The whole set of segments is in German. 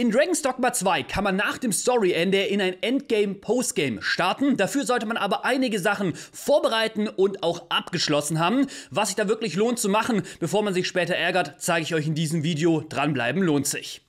In Dragon's Dogma 2 kann man nach dem Storyende in ein Endgame-Postgame starten. Dafür sollte man aber einige Sachen vorbereiten und auch abgeschlossen haben. Was sich da wirklich lohnt zu machen, bevor man sich später ärgert, zeige ich euch in diesem Video. Dranbleiben lohnt sich.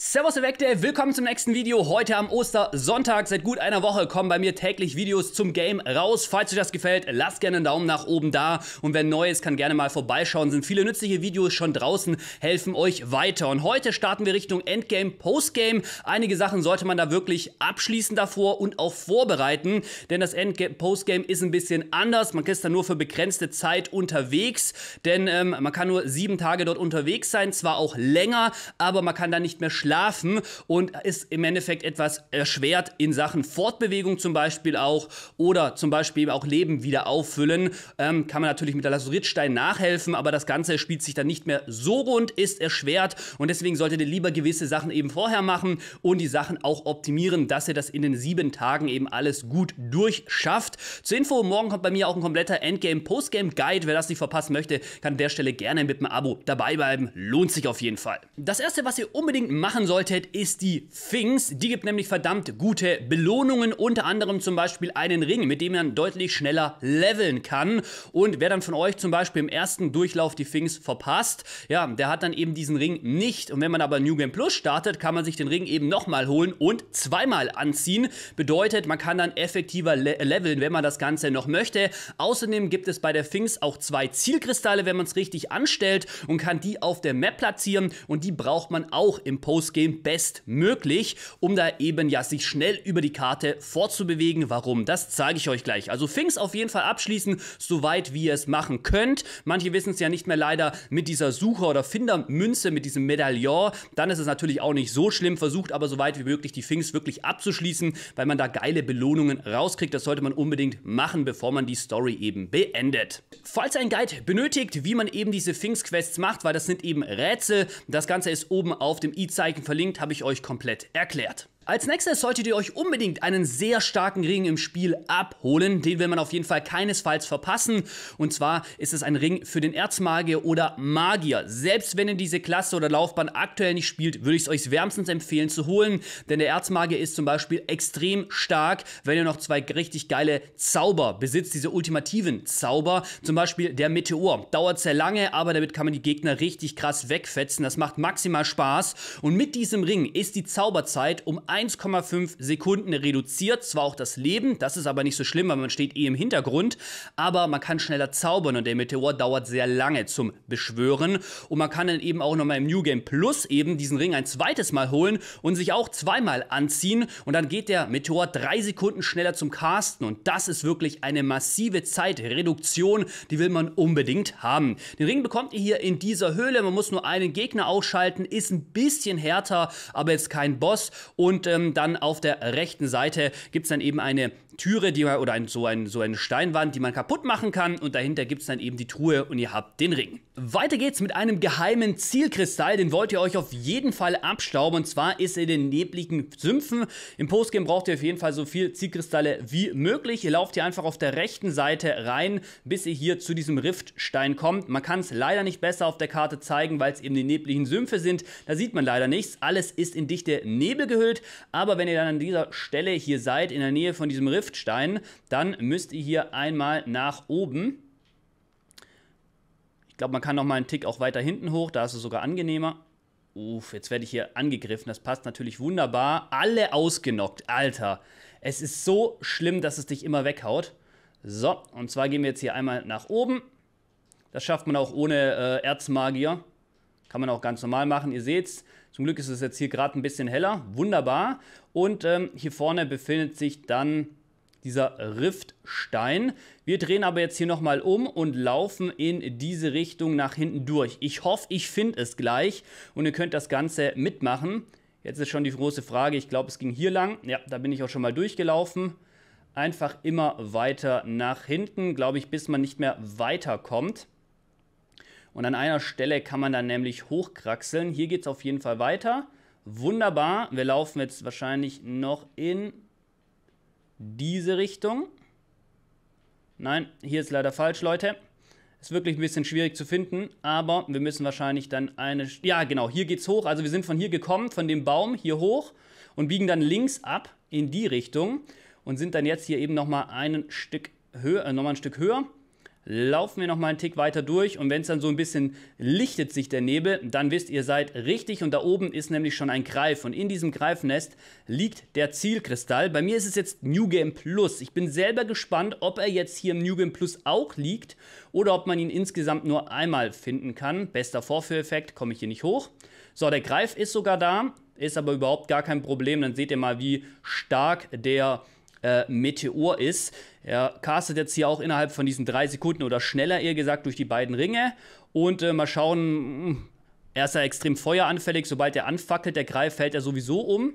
Servus Effekte, willkommen zum nächsten Video. Heute am Ostersonntag, seit gut einer Woche kommen bei mir täglich Videos zum Game raus. Falls euch das gefällt, lasst gerne einen Daumen nach oben da und wer neu ist, kann gerne mal vorbeischauen. Sind viele nützliche Videos schon draußen, helfen euch weiter. Und heute starten wir Richtung Endgame, Postgame. Einige Sachen sollte man da wirklich abschließen davor und auch vorbereiten, denn das Endgame, Postgame ist ein bisschen anders. Man ist da nur für begrenzte Zeit unterwegs, denn ähm, man kann nur sieben Tage dort unterwegs sein, zwar auch länger, aber man kann da nicht mehr schlafen schlafen und ist im Endeffekt etwas erschwert in Sachen Fortbewegung zum Beispiel auch oder zum Beispiel auch Leben wieder auffüllen. Ähm, kann man natürlich mit der Alastoritstein nachhelfen, aber das Ganze spielt sich dann nicht mehr so rund, ist erschwert und deswegen solltet ihr lieber gewisse Sachen eben vorher machen und die Sachen auch optimieren, dass ihr das in den sieben Tagen eben alles gut durchschafft. Zur Info, morgen kommt bei mir auch ein kompletter Endgame-Postgame-Guide. Wer das nicht verpassen möchte, kann an der Stelle gerne mit einem Abo dabei bleiben. Lohnt sich auf jeden Fall. Das erste, was ihr unbedingt machen machen solltet, ist die Fings. Die gibt nämlich verdammt gute Belohnungen, unter anderem zum Beispiel einen Ring, mit dem man deutlich schneller leveln kann. Und wer dann von euch zum Beispiel im ersten Durchlauf die Fings verpasst, ja, der hat dann eben diesen Ring nicht. Und wenn man aber New Game Plus startet, kann man sich den Ring eben nochmal holen und zweimal anziehen. Bedeutet, man kann dann effektiver le leveln, wenn man das Ganze noch möchte. Außerdem gibt es bei der Fings auch zwei Zielkristalle, wenn man es richtig anstellt und kann die auf der Map platzieren und die braucht man auch im Post Ausgehen bestmöglich, um da eben ja sich schnell über die Karte vorzubewegen. Warum? Das zeige ich euch gleich. Also Finks auf jeden Fall abschließen, soweit wie ihr es machen könnt. Manche wissen es ja nicht mehr leider mit dieser Sucher- oder Findermünze, mit diesem Medaillon. Dann ist es natürlich auch nicht so schlimm. Versucht aber soweit wie möglich die Finks wirklich abzuschließen, weil man da geile Belohnungen rauskriegt. Das sollte man unbedingt machen, bevor man die Story eben beendet. Falls ein Guide benötigt, wie man eben diese Finks-Quests macht, weil das sind eben Rätsel. Das Ganze ist oben auf dem i-Zeig Seiten verlinkt, habe ich euch komplett erklärt. Als nächstes solltet ihr euch unbedingt einen sehr starken Ring im Spiel abholen. Den will man auf jeden Fall keinesfalls verpassen. Und zwar ist es ein Ring für den Erzmagier oder Magier. Selbst wenn ihr diese Klasse oder Laufbahn aktuell nicht spielt, würde ich es euch wärmstens empfehlen zu holen. Denn der Erzmagier ist zum Beispiel extrem stark, wenn ihr noch zwei richtig geile Zauber besitzt, diese ultimativen Zauber. Zum Beispiel der Meteor. Dauert sehr lange, aber damit kann man die Gegner richtig krass wegfetzen. Das macht maximal Spaß. Und mit diesem Ring ist die Zauberzeit um ein 1,5 Sekunden reduziert zwar auch das Leben, das ist aber nicht so schlimm, weil man steht eh im Hintergrund, aber man kann schneller zaubern und der Meteor dauert sehr lange zum Beschwören und man kann dann eben auch nochmal im New Game Plus eben diesen Ring ein zweites Mal holen und sich auch zweimal anziehen und dann geht der Meteor drei Sekunden schneller zum Casten und das ist wirklich eine massive Zeitreduktion, die will man unbedingt haben. Den Ring bekommt ihr hier in dieser Höhle, man muss nur einen Gegner ausschalten, ist ein bisschen härter, aber jetzt kein Boss und ähm, dann auf der rechten Seite gibt es dann eben eine Türe, die man, oder ein, so, ein, so eine Steinwand, die man kaputt machen kann und dahinter gibt es dann eben die Truhe und ihr habt den Ring. Weiter geht's mit einem geheimen Zielkristall, den wollt ihr euch auf jeden Fall abstauben und zwar ist er in den nebligen Sümpfen. Im Postgame braucht ihr auf jeden Fall so viel Zielkristalle wie möglich. Ihr lauft hier einfach auf der rechten Seite rein, bis ihr hier zu diesem Riftstein kommt. Man kann es leider nicht besser auf der Karte zeigen, weil es eben die nebligen Sümpfe sind. Da sieht man leider nichts. Alles ist in dichte Nebel gehüllt, aber wenn ihr dann an dieser Stelle hier seid, in der Nähe von diesem Riftstein, dann müsst ihr hier einmal nach oben. Ich glaube, man kann noch mal einen Tick auch weiter hinten hoch, da ist es sogar angenehmer. Uff, jetzt werde ich hier angegriffen. Das passt natürlich wunderbar. Alle ausgenockt. Alter, es ist so schlimm, dass es dich immer weghaut. So, und zwar gehen wir jetzt hier einmal nach oben. Das schafft man auch ohne äh, Erzmagier. Kann man auch ganz normal machen. Ihr seht es, zum Glück ist es jetzt hier gerade ein bisschen heller. Wunderbar. Und ähm, hier vorne befindet sich dann dieser Riftstein. Wir drehen aber jetzt hier nochmal um und laufen in diese Richtung nach hinten durch. Ich hoffe, ich finde es gleich und ihr könnt das Ganze mitmachen. Jetzt ist schon die große Frage, ich glaube, es ging hier lang. Ja, da bin ich auch schon mal durchgelaufen. Einfach immer weiter nach hinten, glaube ich, bis man nicht mehr weiterkommt. Und an einer Stelle kann man dann nämlich hochkraxeln. Hier geht es auf jeden Fall weiter. Wunderbar. Wir laufen jetzt wahrscheinlich noch in diese Richtung. Nein, hier ist leider falsch, Leute. Ist wirklich ein bisschen schwierig zu finden, aber wir müssen wahrscheinlich dann eine... Ja, genau, hier geht's hoch. Also wir sind von hier gekommen, von dem Baum hier hoch und biegen dann links ab in die Richtung und sind dann jetzt hier eben nochmal ein äh, nochmal ein Stück höher laufen wir noch mal einen Tick weiter durch und wenn es dann so ein bisschen lichtet sich der Nebel, dann wisst ihr seid richtig und da oben ist nämlich schon ein Greif und in diesem Greifnest liegt der Zielkristall. Bei mir ist es jetzt New Game Plus. Ich bin selber gespannt, ob er jetzt hier im New Game Plus auch liegt oder ob man ihn insgesamt nur einmal finden kann. Bester Vorführeffekt, komme ich hier nicht hoch. So, der Greif ist sogar da, ist aber überhaupt gar kein Problem. Dann seht ihr mal, wie stark der äh, Meteor ist. Er castet jetzt hier auch innerhalb von diesen drei Sekunden oder schneller, eher gesagt, durch die beiden Ringe. Und äh, mal schauen, er ist ja extrem feueranfällig. Sobald er anfackelt, der Greif fällt er sowieso um.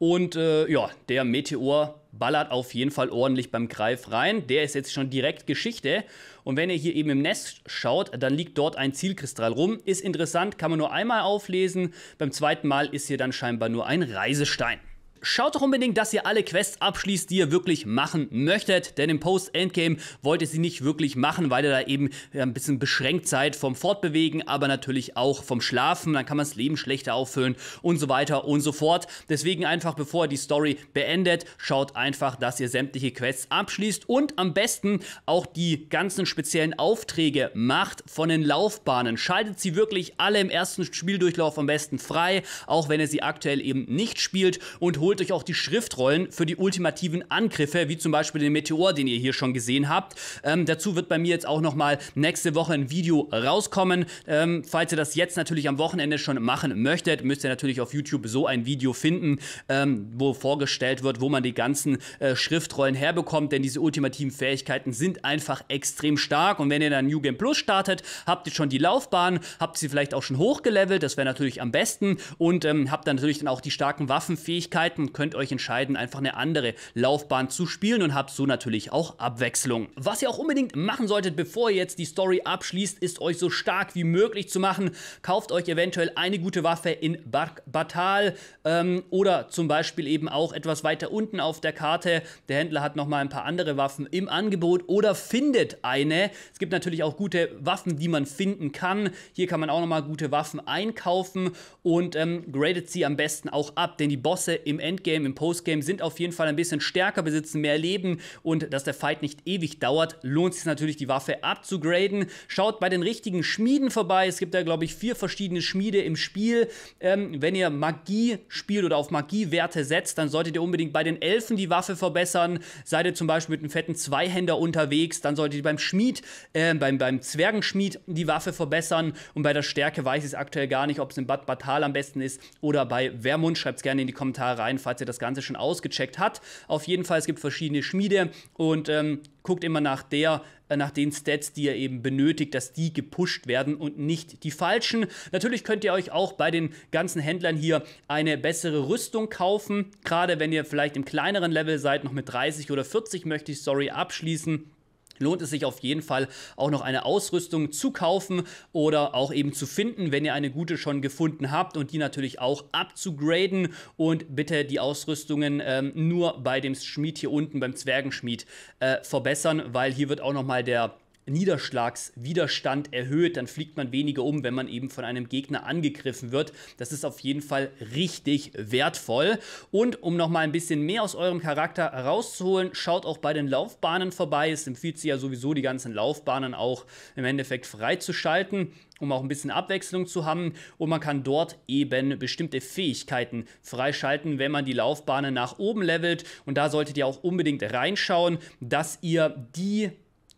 Und äh, ja, der Meteor ballert auf jeden Fall ordentlich beim Greif rein. Der ist jetzt schon direkt Geschichte. Und wenn ihr hier eben im Nest schaut, dann liegt dort ein Zielkristall rum. Ist interessant, kann man nur einmal auflesen. Beim zweiten Mal ist hier dann scheinbar nur ein Reisestein. Schaut doch unbedingt, dass ihr alle Quests abschließt, die ihr wirklich machen möchtet, denn im Post-Endgame wollt ihr sie nicht wirklich machen, weil ihr da eben ein bisschen beschränkt seid vom Fortbewegen, aber natürlich auch vom Schlafen, dann kann man das Leben schlechter auffüllen und so weiter und so fort. Deswegen einfach, bevor ihr die Story beendet, schaut einfach, dass ihr sämtliche Quests abschließt und am besten auch die ganzen speziellen Aufträge macht von den Laufbahnen. Schaltet sie wirklich alle im ersten Spieldurchlauf am besten frei, auch wenn ihr sie aktuell eben nicht spielt und holt holt euch auch die Schriftrollen für die ultimativen Angriffe, wie zum Beispiel den Meteor, den ihr hier schon gesehen habt. Ähm, dazu wird bei mir jetzt auch nochmal nächste Woche ein Video rauskommen. Ähm, falls ihr das jetzt natürlich am Wochenende schon machen möchtet, müsst ihr natürlich auf YouTube so ein Video finden, ähm, wo vorgestellt wird, wo man die ganzen äh, Schriftrollen herbekommt, denn diese ultimativen Fähigkeiten sind einfach extrem stark und wenn ihr dann New Game Plus startet, habt ihr schon die Laufbahn, habt sie vielleicht auch schon hochgelevelt, das wäre natürlich am besten und ähm, habt dann natürlich dann auch die starken Waffenfähigkeiten merken, könnt euch entscheiden, einfach eine andere Laufbahn zu spielen und habt so natürlich auch Abwechslung. Was ihr auch unbedingt machen solltet, bevor ihr jetzt die Story abschließt, ist euch so stark wie möglich zu machen. Kauft euch eventuell eine gute Waffe in Bark Batal ähm, oder zum Beispiel eben auch etwas weiter unten auf der Karte. Der Händler hat nochmal ein paar andere Waffen im Angebot oder findet eine. Es gibt natürlich auch gute Waffen, die man finden kann. Hier kann man auch nochmal gute Waffen einkaufen und ähm, gradet sie am besten auch ab, denn die Bosse im Endgame, im Postgame sind auf jeden Fall ein bisschen stärker, besitzen mehr Leben und dass der Fight nicht ewig dauert, lohnt sich natürlich, die Waffe abzugraden. Schaut bei den richtigen Schmieden vorbei. Es gibt da, glaube ich, vier verschiedene Schmiede im Spiel. Ähm, wenn ihr Magie spielt oder auf Magiewerte setzt, dann solltet ihr unbedingt bei den Elfen die Waffe verbessern. Seid ihr zum Beispiel mit einem fetten Zweihänder unterwegs, dann solltet ihr beim Schmied, äh, beim, beim Zwergenschmied die Waffe verbessern. Und bei der Stärke weiß ich es aktuell gar nicht, ob es im Bad Batal am besten ist oder bei Wermund. Schreibt es gerne in die Kommentare rein sein, falls ihr das Ganze schon ausgecheckt habt. Auf jeden Fall, es gibt verschiedene Schmiede und ähm, guckt immer nach der äh, nach den Stats, die ihr eben benötigt, dass die gepusht werden und nicht die falschen. Natürlich könnt ihr euch auch bei den ganzen Händlern hier eine bessere Rüstung kaufen. Gerade wenn ihr vielleicht im kleineren Level seid, noch mit 30 oder 40 möchte ich Sorry abschließen lohnt es sich auf jeden Fall auch noch eine Ausrüstung zu kaufen oder auch eben zu finden, wenn ihr eine gute schon gefunden habt und die natürlich auch abzugraden und bitte die Ausrüstungen ähm, nur bei dem Schmied hier unten beim Zwergenschmied äh, verbessern, weil hier wird auch nochmal der Niederschlagswiderstand erhöht, dann fliegt man weniger um, wenn man eben von einem Gegner angegriffen wird. Das ist auf jeden Fall richtig wertvoll. Und um nochmal ein bisschen mehr aus eurem Charakter rauszuholen, schaut auch bei den Laufbahnen vorbei. Es empfiehlt sich ja sowieso, die ganzen Laufbahnen auch im Endeffekt freizuschalten um auch ein bisschen Abwechslung zu haben. Und man kann dort eben bestimmte Fähigkeiten freischalten, wenn man die Laufbahnen nach oben levelt. Und da solltet ihr auch unbedingt reinschauen, dass ihr die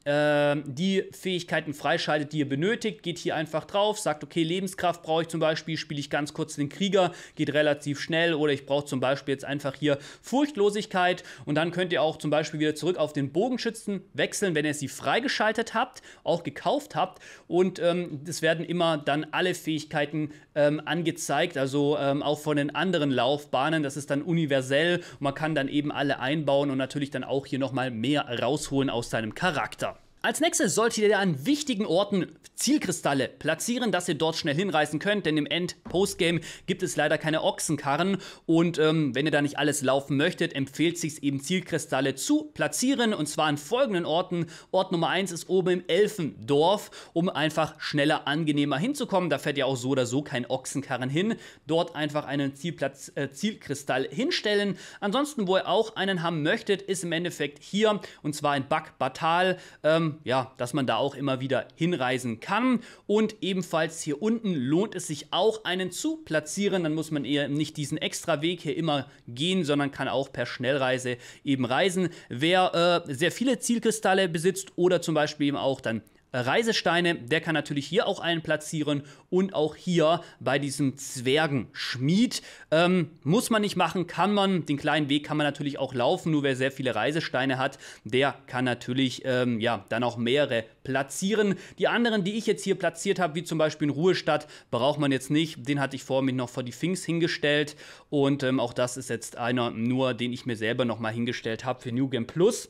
ähm, die Fähigkeiten freischaltet, die ihr benötigt. Geht hier einfach drauf, sagt, okay, Lebenskraft brauche ich zum Beispiel, spiele ich ganz kurz den Krieger, geht relativ schnell oder ich brauche zum Beispiel jetzt einfach hier Furchtlosigkeit und dann könnt ihr auch zum Beispiel wieder zurück auf den Bogenschützen wechseln, wenn ihr sie freigeschaltet habt, auch gekauft habt und ähm, es werden immer dann alle Fähigkeiten ähm, angezeigt, also ähm, auch von den anderen Laufbahnen, das ist dann universell, man kann dann eben alle einbauen und natürlich dann auch hier nochmal mehr rausholen aus seinem Charakter. Als nächstes solltet ihr an wichtigen Orten Zielkristalle platzieren, dass ihr dort schnell hinreißen könnt, denn im End-Postgame gibt es leider keine Ochsenkarren und ähm, wenn ihr da nicht alles laufen möchtet, empfiehlt es sich eben Zielkristalle zu platzieren und zwar an folgenden Orten. Ort Nummer 1 ist oben im Elfendorf, um einfach schneller, angenehmer hinzukommen. Da fährt ja auch so oder so kein Ochsenkarren hin. Dort einfach einen Zielplatz, äh, Zielkristall hinstellen. Ansonsten, wo ihr auch einen haben möchtet, ist im Endeffekt hier und zwar in Bagbatal. Ähm, ja, dass man da auch immer wieder hinreisen kann. Und ebenfalls hier unten lohnt es sich auch, einen zu platzieren. Dann muss man eher nicht diesen extra Weg hier immer gehen, sondern kann auch per Schnellreise eben reisen. Wer äh, sehr viele Zielkristalle besitzt oder zum Beispiel eben auch dann Reisesteine, der kann natürlich hier auch einen platzieren und auch hier bei diesem Zwergenschmied. Ähm, muss man nicht machen, kann man. Den kleinen Weg kann man natürlich auch laufen, nur wer sehr viele Reisesteine hat, der kann natürlich ähm, ja, dann auch mehrere platzieren. Die anderen, die ich jetzt hier platziert habe, wie zum Beispiel in Ruhestadt, braucht man jetzt nicht. Den hatte ich vor mir noch vor die Finks hingestellt und ähm, auch das ist jetzt einer nur, den ich mir selber nochmal hingestellt habe für New Game Plus.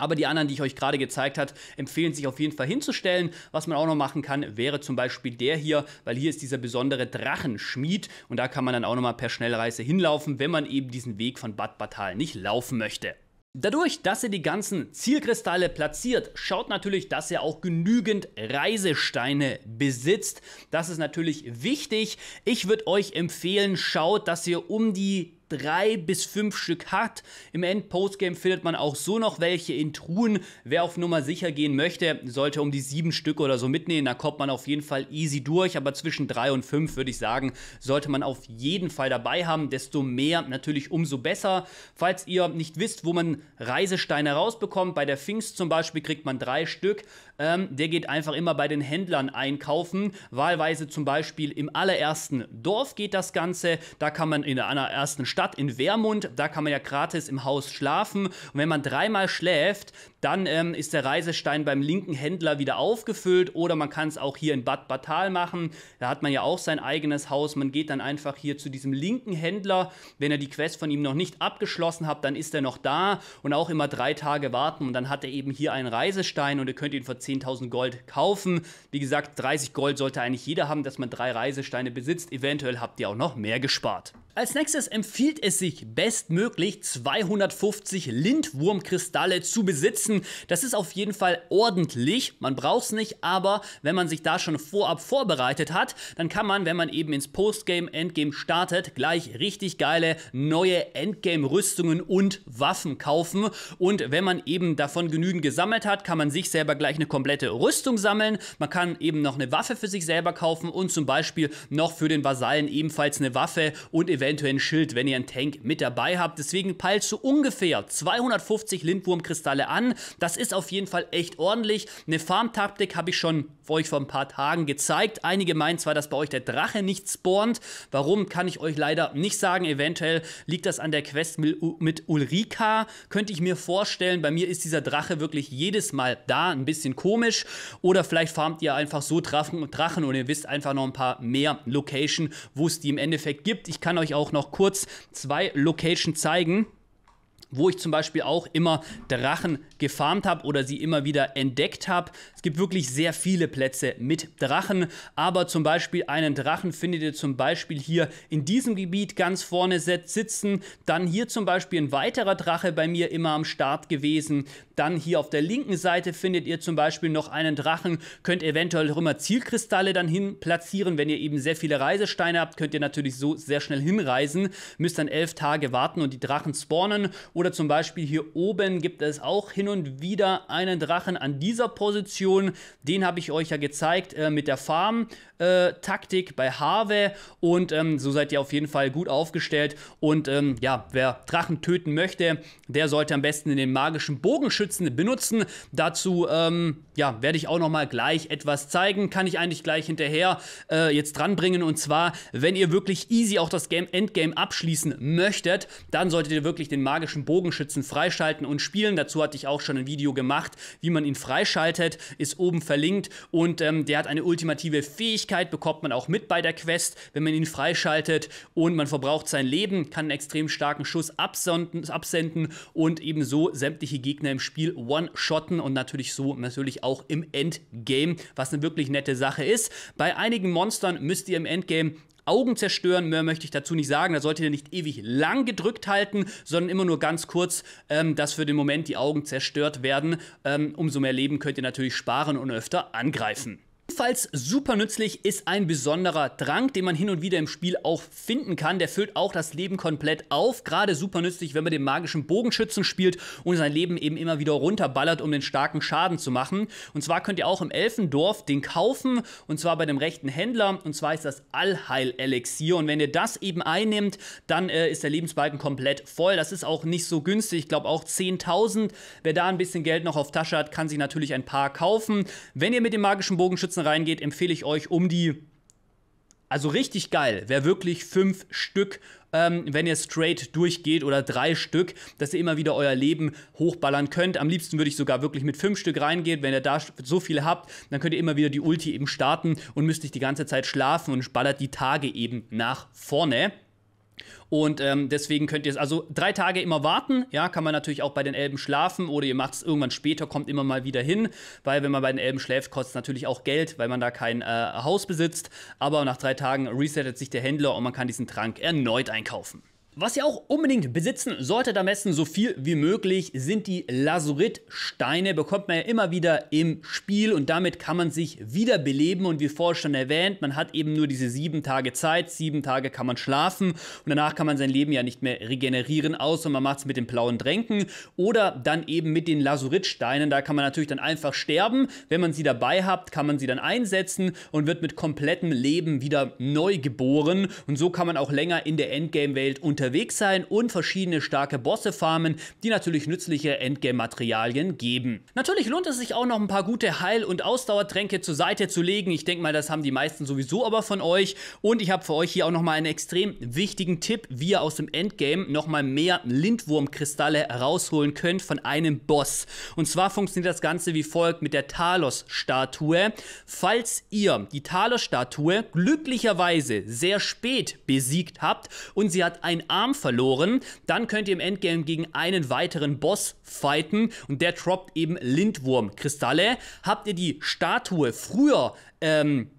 Aber die anderen, die ich euch gerade gezeigt habe, empfehlen sich auf jeden Fall hinzustellen. Was man auch noch machen kann, wäre zum Beispiel der hier, weil hier ist dieser besondere Drachenschmied und da kann man dann auch nochmal per Schnellreise hinlaufen, wenn man eben diesen Weg von Bad Batal nicht laufen möchte. Dadurch, dass ihr die ganzen Zielkristalle platziert, schaut natürlich, dass ihr auch genügend Reisesteine besitzt. Das ist natürlich wichtig. Ich würde euch empfehlen, schaut, dass ihr um die drei bis fünf Stück hat. Im End-Postgame findet man auch so noch welche in Truhen. Wer auf Nummer sicher gehen möchte, sollte um die sieben Stück oder so mitnehmen. Da kommt man auf jeden Fall easy durch. Aber zwischen drei und fünf, würde ich sagen, sollte man auf jeden Fall dabei haben. Desto mehr natürlich umso besser. Falls ihr nicht wisst, wo man Reisesteine rausbekommt, bei der Pfingst zum Beispiel kriegt man drei Stück. Ähm, der geht einfach immer bei den Händlern einkaufen. Wahlweise zum Beispiel im allerersten Dorf geht das Ganze. Da kann man in der allerersten Stadt Stadt in Wermund. Da kann man ja gratis im Haus schlafen. Und wenn man dreimal schläft, dann ähm, ist der Reisestein beim linken Händler wieder aufgefüllt. Oder man kann es auch hier in Bad Batal machen. Da hat man ja auch sein eigenes Haus. Man geht dann einfach hier zu diesem linken Händler. Wenn ihr die Quest von ihm noch nicht abgeschlossen habt, dann ist er noch da. Und auch immer drei Tage warten. Und dann hat er eben hier einen Reisestein und ihr könnt ihn für 10.000 Gold kaufen. Wie gesagt, 30 Gold sollte eigentlich jeder haben, dass man drei Reisesteine besitzt. Eventuell habt ihr auch noch mehr gespart. Als nächstes empfiehlt es sich bestmöglich 250 Lindwurmkristalle zu besitzen. Das ist auf jeden Fall ordentlich. Man braucht es nicht, aber wenn man sich da schon vorab vorbereitet hat, dann kann man, wenn man eben ins Postgame, Endgame startet, gleich richtig geile neue Endgame-Rüstungen und Waffen kaufen. Und wenn man eben davon genügend gesammelt hat, kann man sich selber gleich eine komplette Rüstung sammeln. Man kann eben noch eine Waffe für sich selber kaufen und zum Beispiel noch für den Vasallen ebenfalls eine Waffe und eventuell eventuell ein Schild, wenn ihr einen Tank mit dabei habt. Deswegen peilt so ungefähr 250 Lindwurmkristalle an. Das ist auf jeden Fall echt ordentlich. Eine Farmtaktik habe ich schon euch vor ein paar Tagen gezeigt. Einige meinen zwar, dass bei euch der Drache nicht spawnt. Warum, kann ich euch leider nicht sagen. Eventuell liegt das an der Quest mit Ulrika. Könnte ich mir vorstellen. Bei mir ist dieser Drache wirklich jedes Mal da. Ein bisschen komisch. Oder vielleicht farmt ihr einfach so Drachen und Drachen und ihr wisst einfach noch ein paar mehr Location, wo es die im Endeffekt gibt. Ich kann euch euch auch noch kurz zwei Locations zeigen wo ich zum Beispiel auch immer Drachen gefarmt habe oder sie immer wieder entdeckt habe. Es gibt wirklich sehr viele Plätze mit Drachen, aber zum Beispiel einen Drachen findet ihr zum Beispiel hier in diesem Gebiet ganz vorne sitzen. Dann hier zum Beispiel ein weiterer Drache bei mir immer am Start gewesen. Dann hier auf der linken Seite findet ihr zum Beispiel noch einen Drachen, könnt eventuell auch immer Zielkristalle dann hin platzieren. Wenn ihr eben sehr viele Reisesteine habt, könnt ihr natürlich so sehr schnell hinreisen, müsst dann elf Tage warten und die Drachen spawnen. Oder zum Beispiel hier oben gibt es auch hin und wieder einen Drachen an dieser Position. Den habe ich euch ja gezeigt äh, mit der Farm-Taktik äh, bei Have. Und ähm, so seid ihr auf jeden Fall gut aufgestellt. Und ähm, ja, wer Drachen töten möchte, der sollte am besten den magischen Bogenschützen benutzen. Dazu ähm, ja, werde ich auch nochmal gleich etwas zeigen. Kann ich eigentlich gleich hinterher äh, jetzt dranbringen. Und zwar, wenn ihr wirklich easy auch das Game Endgame abschließen möchtet, dann solltet ihr wirklich den magischen Bogenschützen freischalten und spielen. Dazu hatte ich auch schon ein Video gemacht, wie man ihn freischaltet. Ist oben verlinkt. Und ähm, der hat eine ultimative Fähigkeit, bekommt man auch mit bei der Quest, wenn man ihn freischaltet. Und man verbraucht sein Leben, kann einen extrem starken Schuss absenden, absenden und ebenso sämtliche Gegner im Spiel one-shotten und natürlich so natürlich auch auch im Endgame, was eine wirklich nette Sache ist. Bei einigen Monstern müsst ihr im Endgame Augen zerstören. Mehr möchte ich dazu nicht sagen. Da solltet ihr nicht ewig lang gedrückt halten, sondern immer nur ganz kurz, ähm, dass für den Moment die Augen zerstört werden. Ähm, umso mehr Leben könnt ihr natürlich sparen und öfter angreifen. Ebenfalls super nützlich ist ein besonderer Drang, den man hin und wieder im Spiel auch finden kann. Der füllt auch das Leben komplett auf. Gerade super nützlich, wenn man den magischen Bogenschützen spielt und sein Leben eben immer wieder runterballert, um den starken Schaden zu machen. Und zwar könnt ihr auch im Elfendorf den kaufen und zwar bei dem rechten Händler. Und zwar ist das Allheil-Elixier. Und wenn ihr das eben einnimmt, dann äh, ist der Lebensbalken komplett voll. Das ist auch nicht so günstig. Ich glaube auch 10.000. Wer da ein bisschen Geld noch auf Tasche hat, kann sich natürlich ein paar kaufen. Wenn ihr mit dem magischen Bogenschützen Pizzen reingeht, empfehle ich euch um die also richtig geil. Wäre wirklich fünf Stück, ähm, wenn ihr straight durchgeht oder drei Stück, dass ihr immer wieder euer Leben hochballern könnt. Am liebsten würde ich sogar wirklich mit fünf Stück reingehen. Wenn ihr da so viele habt, dann könnt ihr immer wieder die Ulti eben starten und müsst nicht die ganze Zeit schlafen und ballert die Tage eben nach vorne. Und ähm, deswegen könnt ihr es, also drei Tage immer warten, ja, kann man natürlich auch bei den Elben schlafen oder ihr macht es irgendwann später, kommt immer mal wieder hin, weil wenn man bei den Elben schläft, kostet es natürlich auch Geld, weil man da kein äh, Haus besitzt. Aber nach drei Tagen resettet sich der Händler und man kann diesen Trank erneut einkaufen. Was ihr auch unbedingt besitzen solltet am besten so viel wie möglich sind die Lasuritsteine. Bekommt man ja immer wieder im Spiel und damit kann man sich wiederbeleben. Und wie vorher schon erwähnt, man hat eben nur diese sieben Tage Zeit. Sieben Tage kann man schlafen und danach kann man sein Leben ja nicht mehr regenerieren, außer man macht es mit den blauen Tränken oder dann eben mit den Lasuritsteinen. Da kann man natürlich dann einfach sterben. Wenn man sie dabei habt, kann man sie dann einsetzen und wird mit komplettem Leben wieder neu geboren. Und so kann man auch länger in der Endgame-Welt unterwegs unterwegs sein und verschiedene starke Bosse farmen, die natürlich nützliche Endgame-Materialien geben. Natürlich lohnt es sich auch noch ein paar gute Heil- und Ausdauertränke zur Seite zu legen. Ich denke mal, das haben die meisten sowieso aber von euch. Und ich habe für euch hier auch nochmal einen extrem wichtigen Tipp, wie ihr aus dem Endgame nochmal mehr Lindwurmkristalle rausholen könnt von einem Boss. Und zwar funktioniert das Ganze wie folgt mit der Talos-Statue. Falls ihr die Talos-Statue glücklicherweise sehr spät besiegt habt und sie hat ein Arm verloren. Dann könnt ihr im Endgame gegen einen weiteren Boss fighten und der droppt eben Lindwurmkristalle. Habt ihr die Statue früher ähm,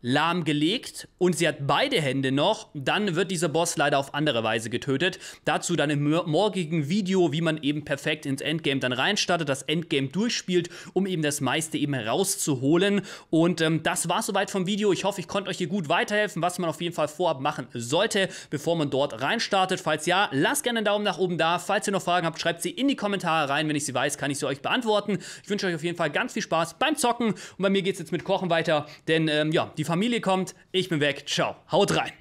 lahmgelegt und sie hat beide Hände noch, dann wird dieser Boss leider auf andere Weise getötet. Dazu dann im morgigen Video, wie man eben perfekt ins Endgame dann reinstartet, das Endgame durchspielt, um eben das meiste eben herauszuholen. Und ähm, das war soweit vom Video. Ich hoffe, ich konnte euch hier gut weiterhelfen, was man auf jeden Fall vorab machen sollte, bevor man dort reinstartet. Falls ja, lasst gerne einen Daumen nach oben da. Falls ihr noch Fragen habt, schreibt sie in die Kommentare rein. Wenn ich sie weiß, kann ich sie euch beantworten. Ich wünsche euch auf jeden Fall ganz viel Spaß beim Zocken und bei mir geht es jetzt mit Kochen weiter, denn ähm, ja, die Familie kommt. Ich bin weg. Ciao. Haut rein.